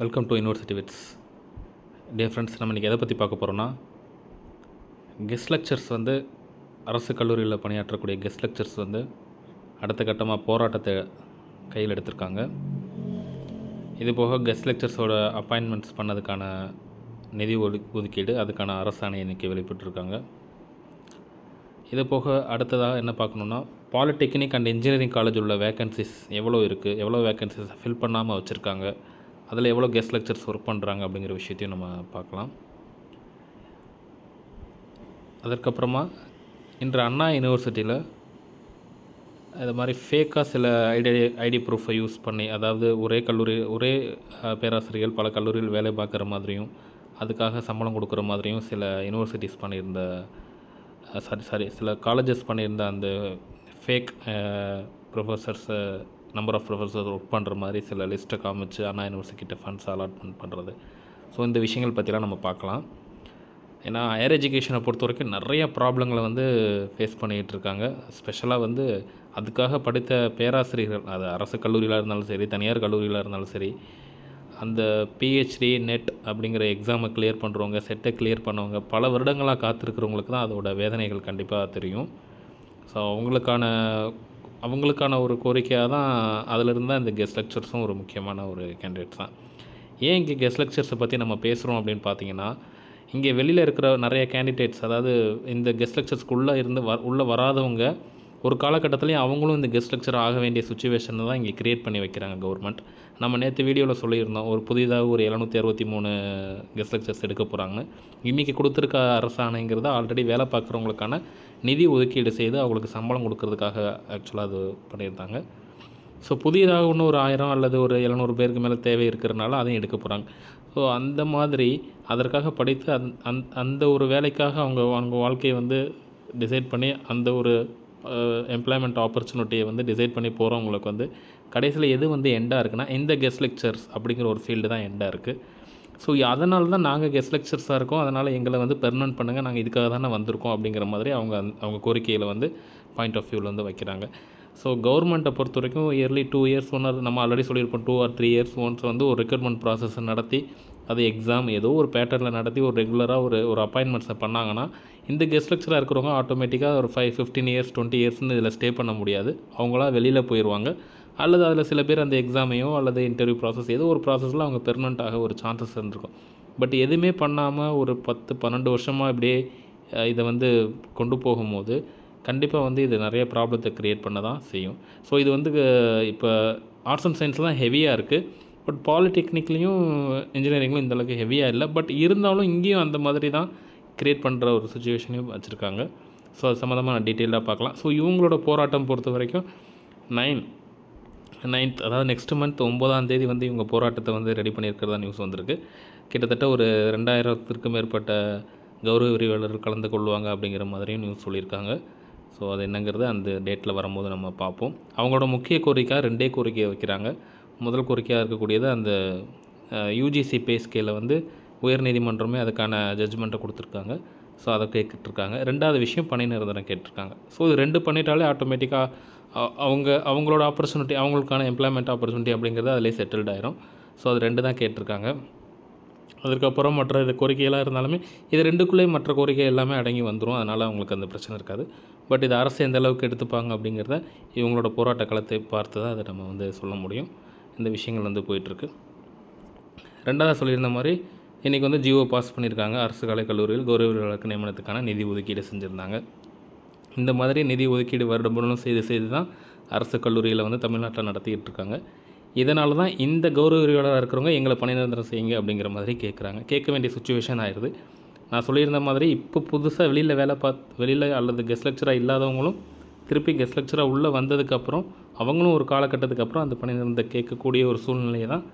welcome to university wits day friends நம்ம இன்றைக்கி எதை பற்றி பார்க்க போகிறோன்னா கெஸ்ட் லெக்சர்ஸ் வந்து அரசு கல்லூரியில் பணியாற்றக்கூடிய கெஸ்ட் லெக்சர்ஸ் வந்து அடுத்த கட்டமாக போராட்டத்தை கையில் எடுத்திருக்காங்க இது போக கெஸ்ட் லெக்சர்ஸோட அப்பாயின்மெண்ட்ஸ் பண்ணதுக்கான நிதி ஒது ஒதுக்கீடு அதுக்கான அரசாணை இன்றைக்கி வெளிப்பட்டிருக்காங்க இது போக அடுத்ததாக என்ன பார்க்கணுன்னா பாலிடெக்னிக் அண்ட் இன்ஜினியரிங் காலேஜ் உள்ள வேக்கன்சிஸ் எவ்வளோ இருக்குது எவ்வளோ வேக்கன்சிஸ் ஃபில் பண்ணாமல் வச்சுருக்காங்க அதில் எவ்வளோ கெஸ்ட் லெக்சர்ஸ் ஒர்க் பண்ணுறாங்க அப்படிங்கிற விஷயத்தையும் நம்ம பார்க்கலாம் அதற்கப்புறமா இன்று அண்ணா யூனிவர்சிட்டியில் இது மாதிரி ஃபேக்காக சில ஐடி ஐடி ப்ரூஃபை யூஸ் பண்ணி அதாவது ஒரே கல்லூரி ஒரே பேராசிரியர்கள் பல கல்லூரியில் வேலை பார்க்குற மாதிரியும் அதுக்காக சம்பளம் கொடுக்குற மாதிரியும் சில யூனிவர்சிட்டிஸ் பண்ணியிருந்த சாரி சாரி சில காலேஜஸ் பண்ணியிருந்த அந்த ஃபேக் ப்ரொஃபஸர்ஸை நம்பர் ஆஃப் ப்ரொஃபஸர் ஒர்க் பண்ணுற மாதிரி சில லிஸ்ட்டை காமிச்சு அண்ணா யூனிவர்சிட்டிகிட்ட ஃபண்ட்ஸ் அலாட்மெண்ட் பண்ணுறது ஸோ இந்த விஷயங்கள் பற்றிலாம் நம்ம பார்க்கலாம் ஏன்னா ஹையர் எஜுகேஷனை பொறுத்த வரைக்கும் நிறைய ப்ராப்ளங்களை வந்து ஃபேஸ் பண்ணிகிட்டு இருக்காங்க ஸ்பெஷலாக வந்து அதுக்காக படித்த பேராசிரியர்கள் அது அரசு கல்லூரியிலாக இருந்தாலும் சரி தனியார் கல்லூரியில் இருந்தாலும் சரி அந்த பிஹெச்டி நெட் அப்படிங்கிற எக்ஸாமை கிளியர் பண்ணுறவங்க செட்டை கிளியர் பண்ணவங்க பல வருடங்களாக காத்திருக்கிறவங்களுக்கு தான் அதோட வேதனைகள் கண்டிப்பாக தெரியும் ஸோ அவங்களுக்கான அவங்களுக்கான ஒரு கோரிக்கையாக தான் அதிலிருந்து தான் இந்த கெஸ்ட் லெக்சர்ஸும் ஒரு முக்கியமான ஒரு கேண்டிடேட் தான் ஏன் இங்கே கெஸ்ட் லெக்சர்ஸை பற்றி நம்ம பேசுகிறோம் அப்படின்னு பார்த்தீங்கன்னா இங்கே வெளியில் இருக்கிற நிறைய கேண்டிடேட்ஸ் அதாவது இந்த கெஸ்ட் லெக்சர்ஸ்க்குள்ளே இருந்து வ உள்ளே வராதவங்க ஒரு காலகட்டத்துலேயும் அவங்களும் இந்த கெஸ்ட் லெக்சர் ஆக வேண்டிய சுச்சுவேஷனை தான் இங்கே க்ரியேட் பண்ணி வைக்கிறாங்க கவர்மெண்ட் நம்ம நேற்று வீடியோவில் சொல்லியிருந்தோம் ஒரு புதிதாக ஒரு எழுநூற்றி அறுபத்தி மூணு கெஸ்ட் லெக்சர்ஸ் எடுக்க போகிறாங்கன்னு இன்றைக்கி கொடுத்துருக்க அரசாணைங்கிறத ஆல்ரெடி வேலை பார்க்குறவங்களுக்கான நிதி ஒதுக்கீடு செய்து அவங்களுக்கு சம்பளம் கொடுக்கறதுக்காக ஆக்சுவலாக அது பண்ணியிருந்தாங்க ஸோ புதியதாக இன்னும் ஒரு ஆயிரம் அல்லது ஒரு எழுநூறு பேருக்கு மேலே தேவை இருக்கிறனால அதையும் எடுக்க போகிறாங்க ஸோ அந்த மாதிரி அதற்காக படித்து அந் அந் அந்த ஒரு வேலைக்காக அவங்க அவங்க வாழ்க்கையை வந்து டிசைட் பண்ணி அந்த ஒரு எம்ப்ளாய்மெண்ட் ஆப்பர்ச்சுனிட்டியை வந்து டிசைட் பண்ணி போகிறவங்களுக்கு வந்து கடைசியில் எது வந்து எண்டாக இருக்குன்னா இந்த கெஸ்ட் லெக்சர்ஸ் அப்படிங்கிற ஒரு ஃபீல்டு தான் எண்டாக இருக்குது ஸோ அதனால தான் நாங்கள் கெஸ்ட் லெக்சர்ஸாக இருக்கோம் அதனால் எங்களை வந்து பெர்மனன்ட் பண்ணுங்கள் நாங்கள் இதுக்காக தானே வந்திருக்கோம் அப்படிங்கிற மாதிரி அவங்க அவங்க கோரிக்கையில் வந்து பாயிண்ட் ஆஃப் வியூவில் வந்து வைக்கிறாங்க ஸோ கவர்மெண்ட்டை பொறுத்த வரைக்கும் இயர்லி டூ இயர்ஸ் ஒன் நம்ம ஆல்ரெடி சொல்லியிருப்போம் two or three years once வந்து ஒரு ரெக்ரூட்மெண்ட் ப்ராசஸ் நடத்தி அது எக்ஸாம் ஏதோ ஒரு பேட்டர்னில் நடத்தி ஒரு ரெகுலராக ஒரு ஒரு அப்பாயின்மெண்ட்ஸை பண்ணாங்கன்னா இந்த கெஸ்ட் லெக்சராக இருக்கிறவங்க ஆட்டோமேட்டிக்காக ஒரு ஃபைவ் ஃபிஃப்டீன் இயர்ஸ் டுவெண்ட்டி இயர்ஸ்னு இதில் ஸ்டே பண்ண முடியாது அவங்களாம் வெளியில் போயிடுவாங்க அல்லது அதில் சில பேர் அந்த எக்ஸாமையோ அல்லது இன்டர்வியூ ப்ராசஸ் ஏதோ ஒரு ப்ராசஸில் அவங்க பெர்மனண்ட் ஆக ஒரு சான்சஸ் இருந்திருக்கும் பட் எதுவுமே பண்ணாமல் ஒரு பத்து பன்னெண்டு வருஷமாக இப்படியே இதை வந்து கொண்டு போகும்போது கண்டிப்பாக வந்து இது நிறைய ப்ராப்ளத்தை க்ரியேட் பண்ண தான் செய்யும் ஸோ இது வந்து இப்போ ஆர்ட்ஸ் அண்ட் சயின்ஸில் தான் ஹெவியாக இருக்குது பட் பாலிடெக்னிக்லேயும் இன்ஜினியரிங்லையும் இந்தளவுக்கு ஹெவியாக இல்லை பட் இருந்தாலும் இங்கேயும் அந்த மாதிரி தான் க்ரியேட் பண்ணுற ஒரு சுச்சுவேஷனையும் வச்சுருக்காங்க ஸோ அது சம்மந்தமாக நான் டீட்டெயிலாக பார்க்கலாம் ஸோ இவங்களோட போராட்டம் பொறுத்த வரைக்கும் நைன் நைன்த் அதாவது நெக்ஸ்ட் மந்த் ஒம்பதாம் தேதி வந்து இவங்க போராட்டத்தை வந்து ரெடி பண்ணியிருக்கிறதா நியூஸ் வந்திருக்கு கிட்டத்தட்ட ஒரு ரெண்டாயிரத்திற்கும் மேற்பட்ட கௌரவ விரிவாளர்கள் கலந்து கொள்வாங்க அப்படிங்கிற மாதிரியும் நியூஸ் சொல்லியிருக்காங்க ஸோ அது என்னங்கிறது அந்த டேட்டில் வரும்போது நம்ம பார்ப்போம் அவங்களோட முக்கிய கோரிக்கையாக ரெண்டே கோரிக்கையை வைக்கிறாங்க முதல் கோரிக்கையாக இருக்கக்கூடியது அந்த யூஜிசி பே ஸ்கேலில் வந்து உயர்நீதிமன்றமே அதுக்கான ஜட்ஜ்மெண்ட்டை கொடுத்துருக்காங்க ஸோ அதை கேட்டுட்ருக்காங்க ரெண்டாவது விஷயம் பணி நிரந்தரம் கேட்டிருக்காங்க ஸோ இது ரெண்டு பண்ணிட்டாலே ஆட்டோமேட்டிக்காக அவங்க அவங்களோட ஆப்பர்ச்சுனிட்டி அவங்களுக்கான எம்ப்ளாய்மெண்ட் ஆப்பர்ச்சுனிட்டி அப்படிங்கிறது அதிலே செட்டில்ட் ஆயிரும் ஸோ அது ரெண்டு தான் கேட்டிருக்காங்க அதுக்கப்புறம் மற்ற இது கோரிக்கையெல்லாம் இருந்தாலுமே இது ரெண்டுக்குள்ளேயே மற்ற கோரிக்கை எல்லாமே அடங்கி வந்துடும் அதனால் அவங்களுக்கு அந்த பிரச்சனை இருக்காது பட் இது அரசு எந்த அளவுக்கு எடுத்துப்பாங்க அப்படிங்கிறத இவங்களோட போராட்ட காலத்தை பார்த்து தான் அதை நம்ம வந்து சொல்ல முடியும் இந்த விஷயங்கள் வந்து போயிட்டுருக்கு ரெண்டாவது சொல்லியிருந்த மாதிரி இன்றைக்கி வந்து ஜியோ பாஸ் பண்ணியிருக்காங்க அரசு கலைக்கல்லூரியில் கௌரவர்களுக்கு நியமனத்துக்கான நிதி ஒதுக்கீடு செஞ்சுருந்தாங்க இந்த மாதிரி நிதி ஒதுக்கீடு வருடம்புடனும் செய்து செய்து தான் அரசு கல்லூரியில் வந்து தமிழ்நாட்டில் நடத்திக்கிட்டு இருக்காங்க இதனால தான் இந்த கௌரவ விரிவாளராக இருக்கிறவங்க எங்களை பணி நிரந்தரம் செய்யுங்க அப்படிங்கிற மாதிரி கேட்குறாங்க கேட்க வேண்டிய சுச்சுவேஷன் ஆயிடுது நான் சொல்லியிருந்த மாதிரி இப்போ புதுசாக வெளியில் வேலை பார்த்து வெளியில் அல்லது கெஸ்ட் லெக்சராக இல்லாதவங்களும் திருப்பி கெஸ்ட் லெக்சராக உள்ளே வந்ததுக்கப்புறம் அவங்களும் ஒரு காலகட்டத்துக்கு அப்புறம் அந்த பணி கேட்கக்கூடிய ஒரு சூழ்நிலையை தான்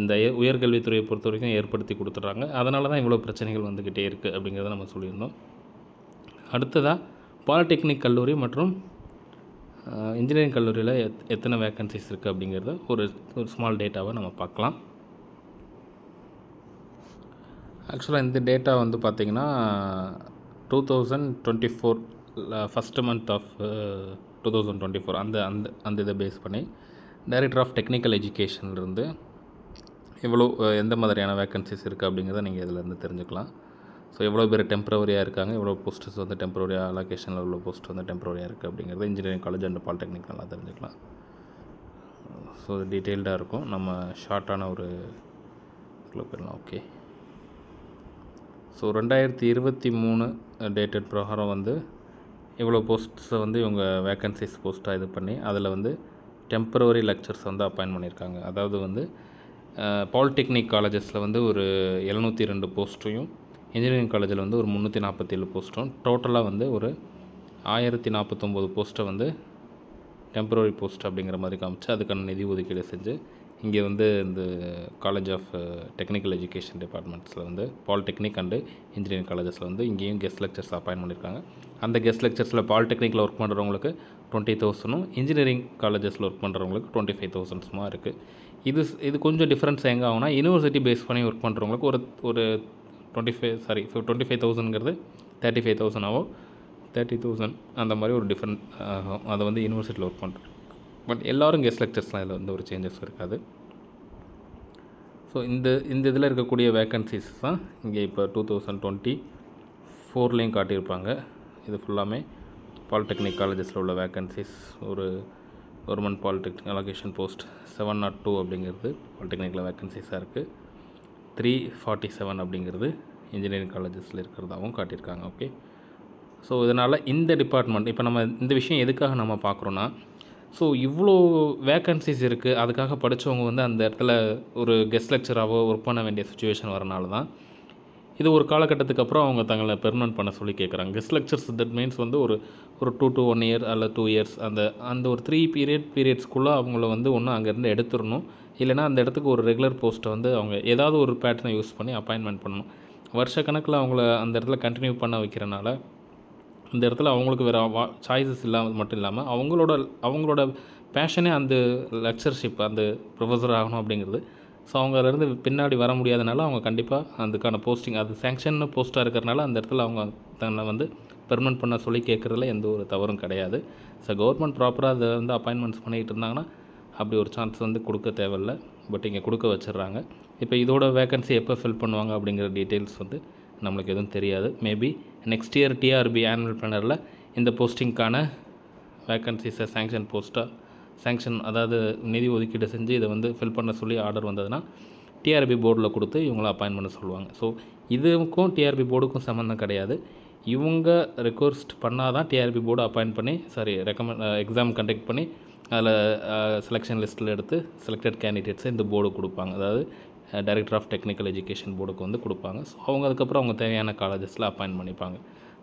இந்த உயர்கல்வித்துறையை பொறுத்த வரைக்கும் ஏற்படுத்தி கொடுத்துட்றாங்க அதனால தான் இவ்வளோ பிரச்சனைகள் வந்துக்கிட்டே இருக்குது அப்படிங்கிறத நம்ம சொல்லியிருந்தோம் அடுத்ததாக பாலிடெக்னிக் கல்லூரி மற்றும் இன்ஜினியரிங் கல்லூரியில் எத் எத்தனை வேக்கன்சிஸ் இருக்குது அப்படிங்கிறத ஒரு ஒரு ஸ்மால் டேட்டாவை நம்ம பார்க்கலாம் ஆக்சுவலாக இந்த டேட்டா வந்து பார்த்திங்கன்னா two thousand twenty four first month of two thousand twenty four அந்த அந்த அந்த இதை பேஸ் பண்ணி டைரக்டர் ஆஃப் டெக்னிக்கல் எஜுகேஷன்லேருந்து எவ்வளோ எந்த மாதிரியான வேக்கன்சிஸ் இருக்குது அப்படிங்கிறத நீங்கள் இருந்து தெரிஞ்சுக்கலாம் ஸோ எவ்வளோ பேர் டெம்பரவரியாக இருக்காங்க எவ்வளோ போஸ்டர்ஸ் வந்து டெம்பரவரியாக லொக்கேஷனில் உள்ள போஸ்ட் வந்து டெம்பரவரியாக இருக்குது அப்படிங்கிறது இன்ஜினியரிங் காலேஜ் அண்ட் பாலிடெக்னிக் நல்லா தெரிஞ்சுக்கலாம் ஸோ டீட்டெயில்டாக இருக்கும் நம்ம ஷார்ட்டான ஒரு இதில் பண்ணலாம் ஓகே ஸோ ரெண்டாயிரத்தி இருபத்தி மூணு டேட்டட் பிரகாரம் வந்து இவ்வளோ போஸ்ட்ஸை வந்து இவங்க வேக்கன்சிஸ் போஸ்ட்டாக இது பண்ணி அதில் வந்து டெம்பரவரி லெக்சர்ஸ் வந்து அப்பாயின் பண்ணியிருக்காங்க அதாவது வந்து பாலிடெக்னிக் காலேஜஸில் வந்து ஒரு எழுநூற்றி ரெண்டு போஸ்ட்டையும் இன்ஜினியரிங் காலேஜில் வந்து ஒரு முந்நூற்றி நாற்பத்தேழு போஸ்ட்டும் டோட்டலாக வந்து ஒரு ஆயிரத்தி நாற்பத்தொம்போது போஸ்ட்டை வந்து டெம்பரரி போஸ்ட் அப்படிங்கிற மாதிரி காமிச்சு அதுக்கான நிதி ஒதுக்கீடு செஞ்சு இங்கே வந்து இந்த காலேஜ் ஆஃப் டெக்னிக்கல் எஜுகேஷன் டிபார்ட்மெண்ட்ஸில் வந்து பாலிடெக்னிக் அண்டு இன்ஜினியரிங் காலேஜஸில் வந்து இங்கேயும் கெஸ்ட் லெக்சர்ஸ் அப்பாயின் பண்ணியிருக்காங்க அந்த கெஸ்ட் லெக்சர்ஸில் பாலிடெக்னிக்கில் ஒர்க் பண்ணுறவங்களுக்கு டுவெண்ட்டி தௌசண்டும் இன்ஜினியரிங் காலேஜஸில் ஒர்க் பண்ணுறவங்களுக்கு டுவெண்ட்டி ஃபைவ் தௌசண்ட்ஸுமாக இருக்குது இது இது கொஞ்சம் டிஃப்ரென்ஸ் எங்கே ஆகுனா யூனிவர்சிட்டி பேஸ் பண்ணி ஒர்க் பண்ணுறவங்களுக்கு ஒரு ஒரு twenty five sorry so twenty five தௌசண்ட்ங்கிறது தேர்ட்டி ஃபைவ் தௌசண்ட் தௌசண்டாவோ தேர்ட்டி தௌசண்ட் அந்த மாதிரி ஒரு டிஃப்ரெண்ட் ஆகும் அதை வந்து யூனிவர்சிட்டியில் ஒர்க் பண்ணுறேன் பட் எல்லோரும் கெஸ்ட் லெக்சர்ஸ்லாம் இதில் வந்து ஒரு சேஞ்சஸ் இருக்காது ஸோ இந்த இந்த இதில் இருக்கக்கூடிய வேக்கன்சிஸ் தான் இங்கே இப்போ டூ தௌசண்ட் டுவெண்ட்டி ஃபோர்லேயும் காட்டியிருப்பாங்க இது ஃபுல்லாமே பாலிடெக்னிக் காலேஜஸில் உள்ள வேக்கன்சிஸ் ஒரு government polytechnic allocation post seven nought two அப்படிங்கிறது பாலிடெக்னிக்கில் வேக்கன்சிஸாக இருக்குது த்ரீ ஃபார்ட்டி செவன் அப்படிங்கிறது இன்ஜினியரிங் காலேஜஸில் இருக்கிறதாகவும் காட்டியிருக்காங்க ஓகே ஸோ இதனால் இந்த டிபார்ட்மெண்ட் இப்போ நம்ம இந்த விஷயம் எதுக்காக நம்ம பார்க்குறோன்னா ஸோ இவ்வளோ வேக்கன்சிஸ் இருக்குது அதுக்காக படித்தவங்க வந்து அந்த இடத்துல ஒரு கெஸ்ட் லெக்சராகவோ ஒர்க் பண்ண வேண்டிய சுச்சுவேஷன் வரனால தான் இது ஒரு காலகட்டத்துக்கு அப்புறம் அவங்க தங்களை பெர்மனன்ட் பண்ண சொல்லி கேட்குறாங்க கெஸ்ட் லெக்சர்ஸ் தட் மீன்ஸ் வந்து ஒரு ஒரு டூ டூ ஒன் இயர் அல்ல டூ இயர்ஸ் அந்த அந்த ஒரு த்ரீ பீரியட் பீரியட்ஸ்குள்ளே அவங்கள வந்து ஒன்று அங்கேருந்து எடுத்துடணும் இல்லைனா அந்த இடத்துக்கு ஒரு ரெகுலர் போஸ்ட்டை வந்து அவங்க ஏதாவது ஒரு பேட்டர்னை யூஸ் பண்ணி அப்பாயின்மெண்ட் பண்ணணும் வருஷ கணக்கில் அவங்கள அந்த இடத்துல கண்டினியூ பண்ண வைக்கிறனால அந்த இடத்துல அவங்களுக்கு வேறு வா சாய்ஸஸ் இல்லாமல் மட்டும் இல்லாமல் அவங்களோட அவங்களோட பேஷனே அந்த லெக்சர்ஷிப் அந்த ப்ரொஃபஸர் ஆகணும் அப்படிங்கிறது ஸோ அவங்கலேருந்து பின்னாடி வர முடியாதனால அவங்க கண்டிப்பாக அதுக்கான போஸ்டிங் அது சேங்ஷன் போஸ்ட்டாக இருக்கிறனால அந்த இடத்துல அவங்க தன்னை வந்து பெர்மனெண்ட் பண்ண சொல்லி கேட்குறதுல எந்த ஒரு தவறும் கிடையாது ஸோ கவர்மெண்ட் ப்ராப்பராக அதை வந்து அப்பாயின்மெண்ட்ஸ் பண்ணிகிட்டு இருந்தாங்கன்னா அப்படி ஒரு சான்ஸ் வந்து கொடுக்க தேவையில்ல பட் இங்கே கொடுக்க வச்சிடுறாங்க இப்போ இதோட வேக்கன்சி எப்போ ஃபில் பண்ணுவாங்க அப்படிங்கிற டீட்டெயில்ஸ் வந்து நம்மளுக்கு எதுவும் தெரியாது maybe next year TRB annual பிளானரில் இந்த போஸ்டிங்க்கான வேக்கன்சிஸை சேங்ஷன் போஸ்ட்டாக சேங்ஷன் அதாவது நிதி ஒதுக்கீடு செஞ்சு இதை வந்து ஃபில் பண்ண சொல்லி ஆர்டர் வந்ததுன்னா டிஆர்பி போர்டில் கொடுத்து இவங்கள அப்பாயின் பண்ண சொல்லுவாங்க ஸோ இதுக்கும் டிஆர்பி போர்டுக்கும் சம்மந்தம் கிடையாது இவங்க ரெக்வஸ்ட் பண்ணால் தான் டிஆர்பி போர்டு அப்பாயின்ட் பண்ணி சாரி ரெக்கமெண்ட் எக்ஸாம் கண்டக்ட் பண்ணி அதில் செலெக்ஷன் லிஸ்ட்டில் எடுத்து செலக்டட் கேண்டிடேட்ஸை இந்த போர்டு கொடுப்பாங்க அதாவது டைரக்டர் ஆஃப் டெக்னிக்கல் எஜுகேஷன் போர்டுக்கு வந்து கொடுப்பாங்க ஸோ அவங்க அதுக்கப்புறம் அவங்க தேவையான காலேஜஸில் அப்பாயின் பண்ணிப்பாங்க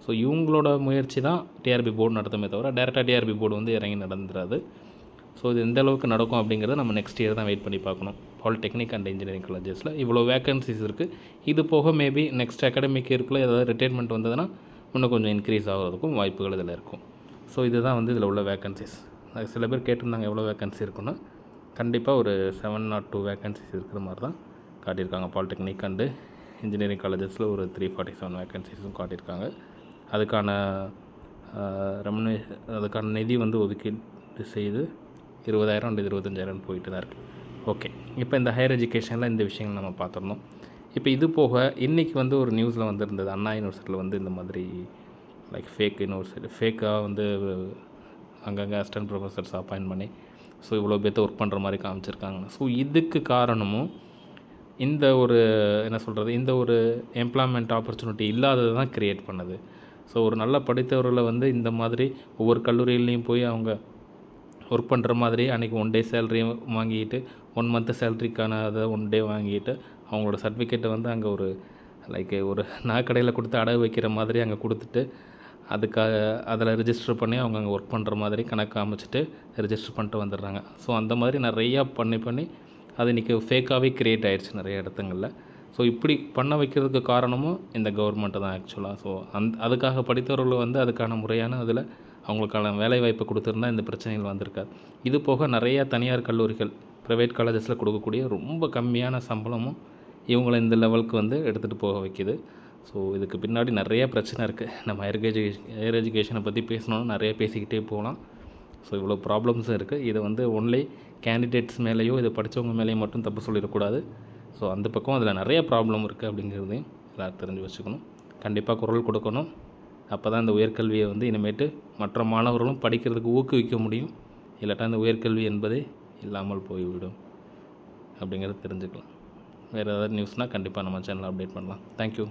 ஸோ இவங்களோட முயற்சி தான் டிஆர்பி போர்டு நடத்துமே தவிர டேரெக்டாக டிஆர்பி போர்டு வந்து இறங்கி நடந்துடாது ஸோ இது எந்த அளவுக்கு நடக்கும் அப்படிங்கிறத நம்ம நெக்ஸ்ட் இயர் தான் வெயிட் பண்ணி பார்க்கணும் பாலிடெக்னிக் அண்ட் இன்ஜினியரிங் காலேஜஸில் இவ்வளோ வேக்கன்சிஸ் இருக்குது இது போக மேபி நெக்ஸ்ட் அகாடமிக் இயர்க்குள்ளே ஏதாவது ரிட்டைர்மெண்ட் வந்ததுன்னா இன்னும் கொஞ்சம் இன்க்ரீஸ் ஆகிறதுக்கும் வாய்ப்புகள் இதில் இருக்கும் ஸோ இதுதான் வந்து இதில் உள்ள வேக்கன்சிஸ் அது சில பேர் கேட்டிருந்தாங்க எவ்வளோ வேக்கன்சி இருக்குன்னு கண்டிப்பாக ஒரு செவன் நாட் டூ வேக்கன்சிஸ் இருக்கிற மாதிரி தான் காட்டியிருக்காங்க பாலிடெக்னிக் அண்டு இன்ஜினியரிங் காலேஜஸில் ஒரு த்ரீ ஃபார்ட்டி செவன் வேக்கன்சிஸும் காட்டியிருக்காங்க அதுக்கான ரெமனே அதுக்கான நிதி வந்து ஒதுக்கீடு செய்து இருபதாயிரம் அண்டு இருபத்தஞ்சாயிரம் போயிட்டு தான் இருக்குது ஓகே இப்போ இந்த ஹையர் எஜுகேஷனில் இந்த விஷயங்கள் நம்ம பார்த்துருந்தோம் இப்போ இது போக இன்றைக்கி வந்து ஒரு நியூஸில் வந்துருந்தது அண்ணா யூனிவர்சிட்டியில் வந்து இந்த மாதிரி லைக் ஃபேக் யூனிவர்சிட்டி ஃபேக்காக வந்து அங்கங்கே அசிஸ்டன்ட் ப்ரொஃபஸர்ஸ் அப்பாயின் பண்ணி ஸோ இவ்வளோ பேர்த்த ஒர்க் பண்ணுற மாதிரி காமிச்சிருக்காங்க ஸோ இதுக்கு காரணமும் இந்த ஒரு என்ன சொல்கிறது இந்த ஒரு எம்ப்ளாய்மெண்ட் ஆப்பர்ச்சுனிட்டி இல்லாதது தான் க்ரியேட் பண்ணுது ஸோ ஒரு நல்ல படித்தவர்களை வந்து இந்த மாதிரி ஒவ்வொரு கல்லூரிகள்லேயும் போய் அவங்க ஒர்க் பண்ணுற மாதிரி அன்றைக்கி ஒன் டே சேலரியும் வாங்கிட்டு ஒன் மந்த்து சேலரிக்கான அதை ஒன் டே வாங்கிட்டு அவங்களோட சர்டிஃபிகேட்டை வந்து அங்கே ஒரு லைக் ஒரு நாக்கடையில் கொடுத்து அடகு வைக்கிற மாதிரி அங்கே கொடுத்துட்டு அதுக்காக அதில் ரிஜிஸ்டர் பண்ணி அவங்க அங்கே ஒர்க் பண்ணுற மாதிரி கணக்கு அமைச்சிட்டு ரிஜிஸ்டர் பண்ணிட்டு வந்துடுறாங்க ஸோ அந்த மாதிரி நிறையா பண்ணி பண்ணி அது இன்றைக்கி ஃபேக்காகவே க்ரியேட் ஆகிடுச்சு நிறைய இடத்துங்களில் ஸோ இப்படி பண்ண வைக்கிறதுக்கு காரணமும் இந்த கவர்மெண்ட்டு தான் ஆக்சுவலாக ஸோ அந் அதுக்காக படித்தவர்கள் வந்து அதுக்கான முறையான அதில் அவங்களுக்கான வேலைவாய்ப்பு கொடுத்துருந்தா இந்த பிரச்சனைகள் வந்திருக்காது இது போக நிறையா தனியார் கல்லூரிகள் ப்ரைவேட் காலேஜஸில் கொடுக்கக்கூடிய ரொம்ப கம்மியான சம்பளமும் இவங்களை இந்த லெவலுக்கு வந்து எடுத்துகிட்டு போக வைக்கிது ஸோ இதுக்கு பின்னாடி நிறையா பிரச்சனை இருக்குது நம்ம ஹையர் எஜுகேஷன் ஹையர் எஜுகேஷனை பற்றி பேசணும்னா நிறையா பேசிக்கிட்டே போகலாம் ஸோ இவ்வளோ ப்ராப்ளம்ஸும் இருக்குது இதை வந்து ஒன்லி கேண்டிடேட்ஸ் மேலேயோ இதை படித்தவங்க மேலேயும் மட்டும் தப்பு சொல்லிடக்கூடாது ஸோ அந்த பக்கம் அதில் நிறைய ப்ராப்ளம் இருக்குது அப்படிங்கிறதையும் எல்லோரும் தெரிஞ்சு வச்சுக்கணும் கண்டிப்பாக குரல் கொடுக்கணும் அப்போ தான் இந்த உயர்கல்வியை வந்து இனிமேட்டு மற்ற மாணவர்களும் படிக்கிறதுக்கு ஊக்குவிக்க முடியும் இல்லாட்டா இந்த உயர்கல்வி என்பதே இல்லாமல் போய்விடும் அப்படிங்கிறத தெரிஞ்சுக்கலாம் வேறு ஏதாவது நியூஸ்னால் கண்டிப்பாக நம்ம சேனலில் அப்டேட் பண்ணலாம் தேங்க்யூ